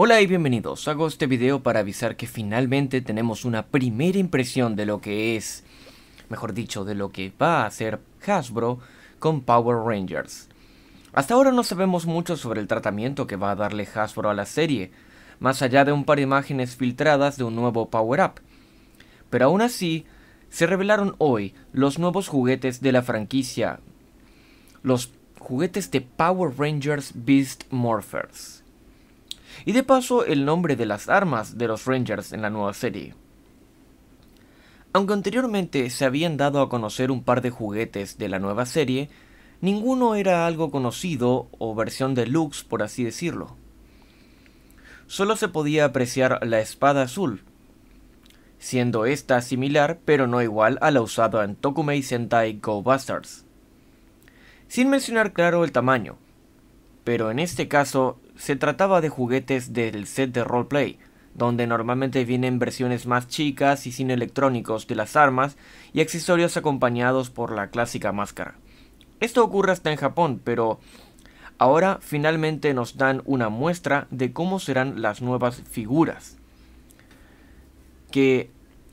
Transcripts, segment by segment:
Hola y bienvenidos, hago este video para avisar que finalmente tenemos una primera impresión de lo que es, mejor dicho, de lo que va a hacer Hasbro con Power Rangers. Hasta ahora no sabemos mucho sobre el tratamiento que va a darle Hasbro a la serie, más allá de un par de imágenes filtradas de un nuevo Power-Up. Pero aún así, se revelaron hoy los nuevos juguetes de la franquicia, los juguetes de Power Rangers Beast Morphers y de paso el nombre de las armas de los Rangers en la nueva serie. Aunque anteriormente se habían dado a conocer un par de juguetes de la nueva serie, ninguno era algo conocido o versión deluxe por así decirlo. Solo se podía apreciar la espada azul, siendo esta similar pero no igual a la usada en Tokumei Sentai Go Busters. Sin mencionar claro el tamaño, pero en este caso se trataba de juguetes del set de roleplay, donde normalmente vienen versiones más chicas y sin electrónicos de las armas y accesorios acompañados por la clásica máscara. Esto ocurre hasta en Japón, pero ahora finalmente nos dan una muestra de cómo serán las nuevas figuras. Que,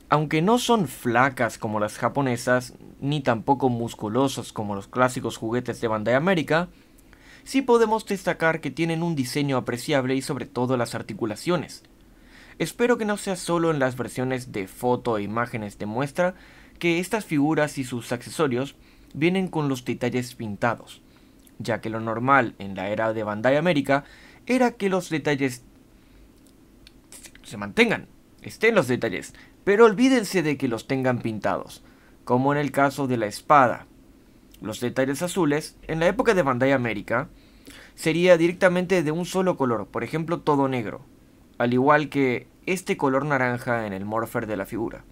aunque no son flacas como las japonesas, ni tampoco musculosas como los clásicos juguetes de Bandai América, sí podemos destacar que tienen un diseño apreciable y sobre todo las articulaciones. Espero que no sea solo en las versiones de foto e imágenes de muestra que estas figuras y sus accesorios vienen con los detalles pintados, ya que lo normal en la era de Bandai América era que los detalles se mantengan, estén los detalles, pero olvídense de que los tengan pintados, como en el caso de la espada, los detalles azules, en la época de Bandai América, sería directamente de un solo color, por ejemplo todo negro, al igual que este color naranja en el morpher de la figura.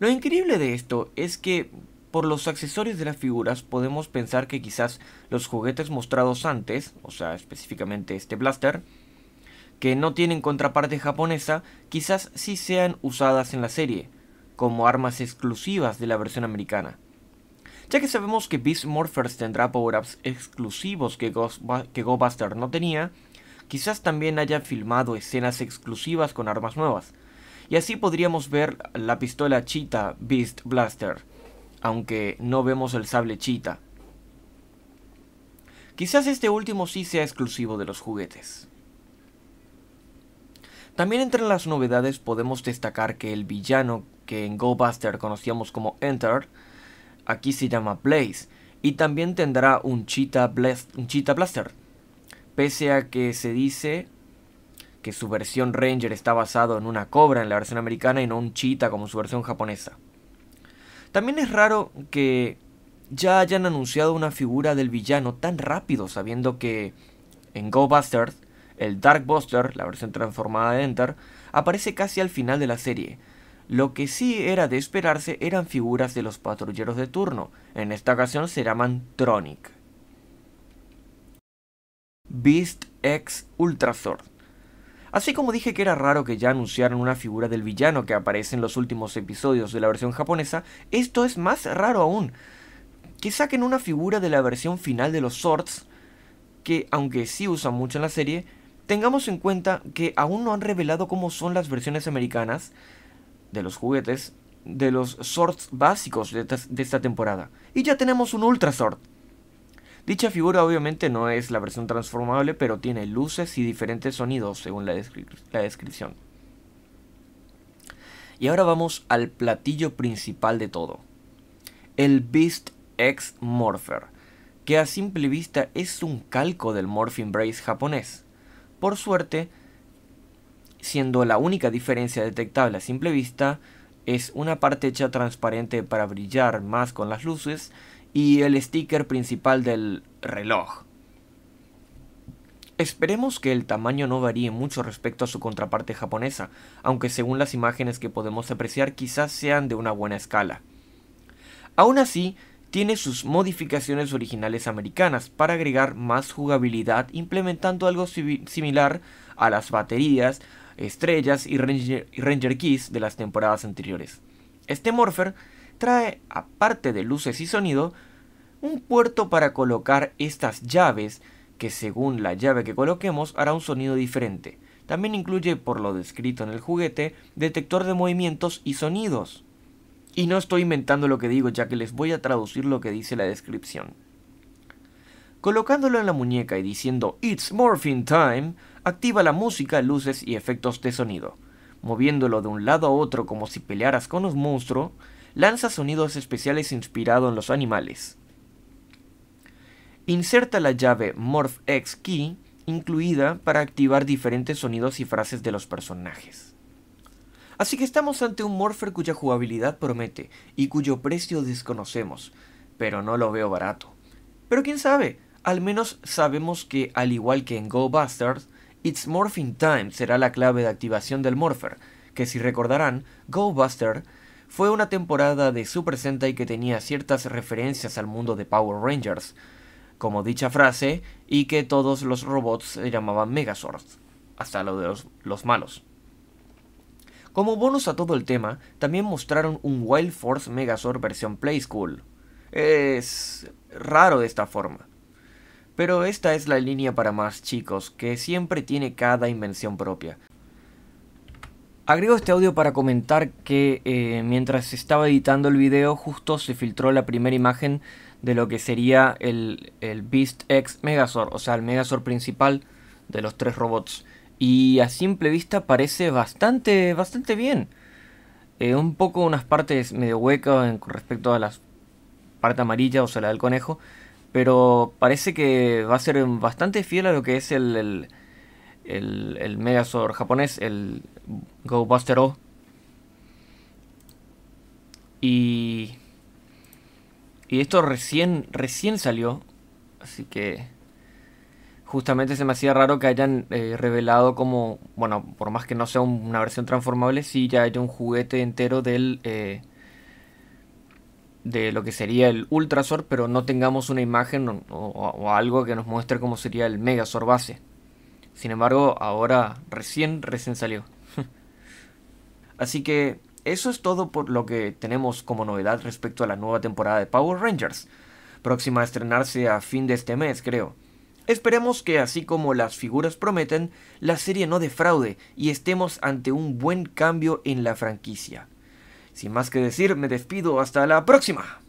Lo increíble de esto es que por los accesorios de las figuras podemos pensar que quizás los juguetes mostrados antes, o sea específicamente este blaster, que no tienen contraparte japonesa, quizás sí sean usadas en la serie, como armas exclusivas de la versión americana ya que sabemos que Beast Morphers tendrá power-ups exclusivos que, Go-Go GoBuster no tenía, quizás también haya filmado escenas exclusivas con armas nuevas, y así podríamos ver la pistola Cheetah Beast Blaster, aunque no vemos el sable Cheetah. Quizás este último sí sea exclusivo de los juguetes. También entre las novedades podemos destacar que el villano que en GoBuster conocíamos como Enter aquí se llama Blaze, y también tendrá un Cheetah, un Blaster. Pese a que se dice que su versión Ranger está basado en una cobra en la versión americana y no un Cheetah como su versión japonesa. También es raro que ya hayan anunciado una figura del villano tan rápido, sabiendo que en Go Busters, el Dark Buster, la versión transformada de Enter, aparece casi al final de la serie, lo que sí era de esperarse eran figuras de los patrulleros de turno, en esta ocasión se llaman Tronic. Beast X Ultrazord. Así como dije que era raro que ya anunciaran una figura del villano que aparece en los últimos episodios de la versión japonesa, esto es más raro aún. Que saquen una figura de la versión final de los Swords, que aunque sí usan mucho en la serie, tengamos en cuenta que aún no han revelado cómo son las versiones americanas, de los juguetes, de los sorts básicos de, esta temporada. Y ya tenemos un Ultra Sort. Dicha figura obviamente no es la versión transformable, pero tiene luces y diferentes sonidos según la, descripción. Y ahora vamos al platillo principal de todo. El Beast X Morpher, que a simple vista es un calco del Morphin Brace japonés. Por suerte, siendo la única diferencia detectable a simple vista es una parte hecha transparente para brillar más con las luces y el sticker principal del reloj. Esperemos que el tamaño no varíe mucho respecto a su contraparte japonesa, aunque según las imágenes que podemos apreciar quizás sean de una buena escala. Aún así, tiene sus modificaciones originales americanas para agregar más jugabilidad implementando algo similar a las baterías Estrellas y Ranger, Keys de las temporadas anteriores. Este Morpher trae, aparte de luces y sonido, un puerto para colocar estas llaves que según la llave que coloquemos hará un sonido diferente. También incluye, por lo descrito en el juguete, detector de movimientos y sonidos. Y no estoy inventando lo que digo, ya que les voy a traducir lo que dice la descripción. Colocándolo en la muñeca y diciendo It's Morphin' Time, activa la música, luces y efectos de sonido. Moviéndolo de un lado a otro como si pelearas con un monstruo, lanza sonidos especiales inspirados en los animales. Inserta la llave Morph X Key incluida para activar diferentes sonidos y frases de los personajes. Así que estamos ante un Morpher cuya jugabilidad promete y cuyo precio desconocemos, pero no lo veo barato. Pero quién sabe, al menos sabemos que, al igual que en Go Buster, It's Morphing Time será la clave de activación del Morpher, que si recordarán, Go Buster fue una temporada de Super Sentai que tenía ciertas referencias al mundo de Power Rangers, como dicha frase, y que todos los robots se llamaban Megazords, hasta lo de los, los malos. Como bonus a todo el tema, también mostraron un Wild Force Megazord versión Play School. Es raro de esta forma. Pero esta es la línea para más chicos, que siempre tiene cada invención propia. Agrego este audio para comentar que eh, mientras estaba editando el video justo se filtró la primera imagen de lo que sería el, Beast X Megazord, o sea el Megazord principal de los tres robots. Y a simple vista parece bastante, bastante bien. Eh, un poco unas partes medio huecas con respecto a la parte amarilla, o sea la del conejo, pero parece que va a ser bastante fiel a lo que es el, el, Megazord japonés, el Go O. Y, y esto recién, recién salió, así que justamente se me hacía raro que hayan eh, revelado como, bueno, por más que no sea una versión transformable, sí ya hay un juguete entero del... Eh, de lo que sería el Ultrasor, pero no tengamos una imagen o, algo que nos muestre cómo sería el Megasor base. Sin embargo, ahora recién, recién salió. Así que eso es todo por lo que tenemos como novedad respecto a la nueva temporada de Power Rangers, próxima a estrenarse a fin de este mes, creo. Esperemos que así como las figuras prometen, la serie no defraude y estemos ante un buen cambio en la franquicia. Sin más que decir, me despido. Hasta la próxima.